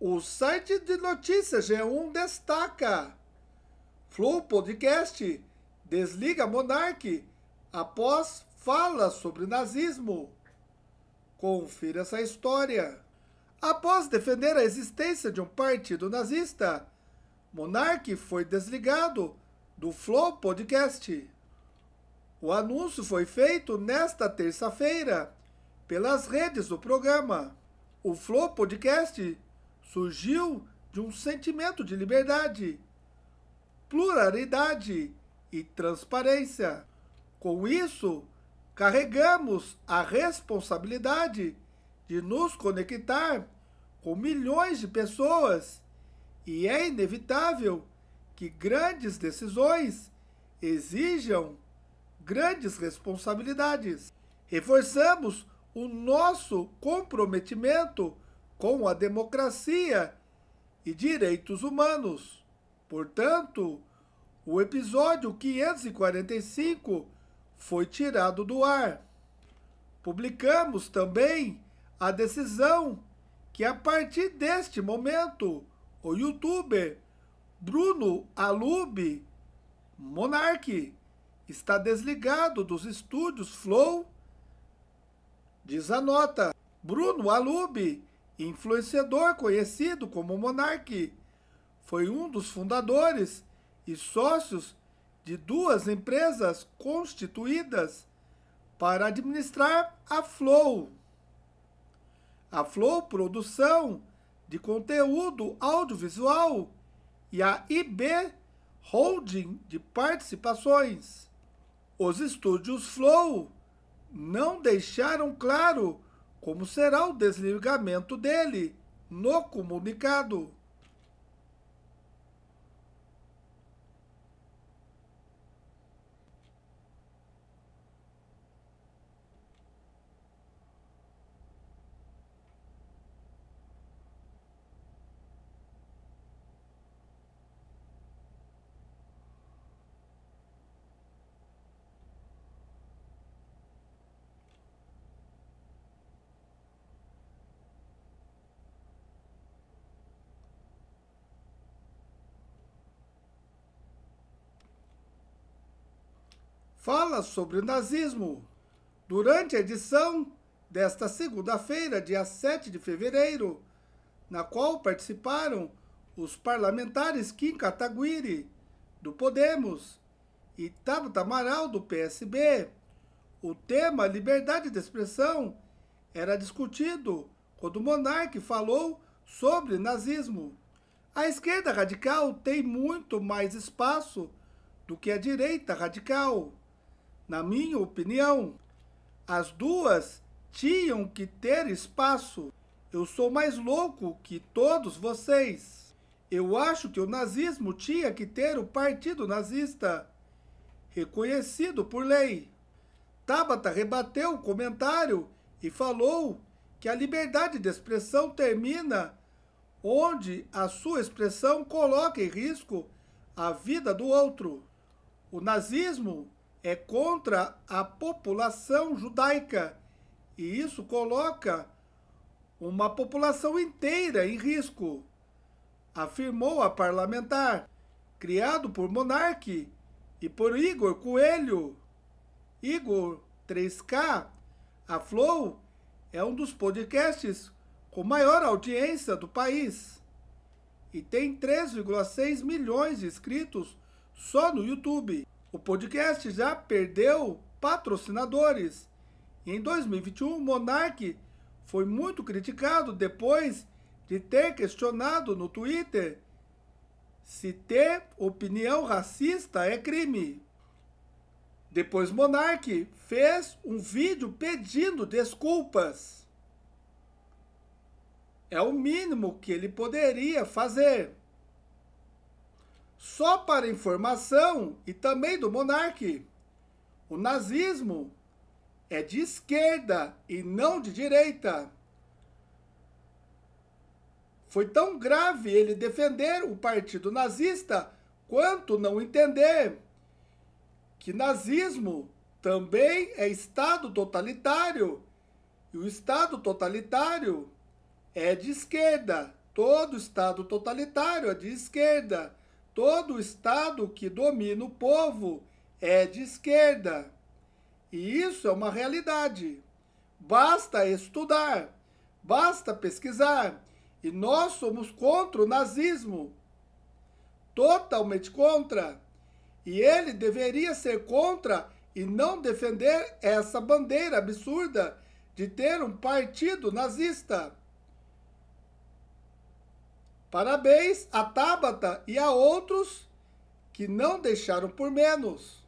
O site de notícias G1 é destaca: Flow Podcast desliga Monarque após fala sobre nazismo. Confira essa história. Após defender a existência de um partido nazista, Monarque foi desligado do Flow Podcast. O anúncio foi feito nesta terça-feira pelas redes do programa. O Flow Podcast surgiu de um sentimento de liberdade, pluralidade e transparência. Com isso, carregamos a responsabilidade de nos conectar com milhões de pessoas e é inevitável que grandes decisões exijam grandes responsabilidades. Reforçamos o nosso comprometimento com a democracia e direitos humanos. Portanto, o episódio 545 foi tirado do ar. Publicamos também a decisão que, a partir deste momento, o youtuber Bruno Alube Monarque está desligado dos estúdios Flow. Diz a nota: Bruno Alube influenciador conhecido como Monarque. Foi um dos fundadores e sócios de duas empresas constituídas para administrar a Flow. A Flow Produção de Conteúdo Audiovisual e a IB Holding de Participações. Os estúdios Flow não deixaram claro como será o desligamento dele no comunicado. fala sobre o nazismo. Durante a edição desta segunda-feira, dia 7 de fevereiro, na qual participaram os parlamentares Kim Kataguiri, do Podemos, e Tabata Amaral, do PSB, o tema liberdade de expressão era discutido quando o monarca falou sobre nazismo. A esquerda radical tem muito mais espaço do que a direita radical. Na minha opinião, as duas tinham que ter espaço. Eu sou mais louco que todos vocês. Eu acho que o nazismo tinha que ter o partido nazista, reconhecido por lei. Tabata rebateu o comentário e falou que a liberdade de expressão termina onde a sua expressão coloca em risco a vida do outro. O nazismo é contra a população judaica e isso coloca uma população inteira em risco, afirmou a parlamentar, criado por Monarque e por Igor Coelho. Igor 3K, a Flow é um dos podcasts com maior audiência do país e tem 3,6 milhões de inscritos só no YouTube. O podcast já perdeu patrocinadores. E em 2021, Monark foi muito criticado depois de ter questionado no Twitter se ter opinião racista é crime. Depois Monark fez um vídeo pedindo desculpas. É o mínimo que ele poderia fazer. Só para informação e também do monarque, o nazismo é de esquerda e não de direita. Foi tão grave ele defender o partido nazista quanto não entender que nazismo também é Estado totalitário e o Estado totalitário é de esquerda. Todo Estado totalitário é de esquerda todo Estado que domina o povo é de esquerda. E isso é uma realidade. Basta estudar, basta pesquisar. E nós somos contra o nazismo. Totalmente contra. E ele deveria ser contra e não defender essa bandeira absurda de ter um partido nazista. Parabéns a Tabata e a outros que não deixaram por menos.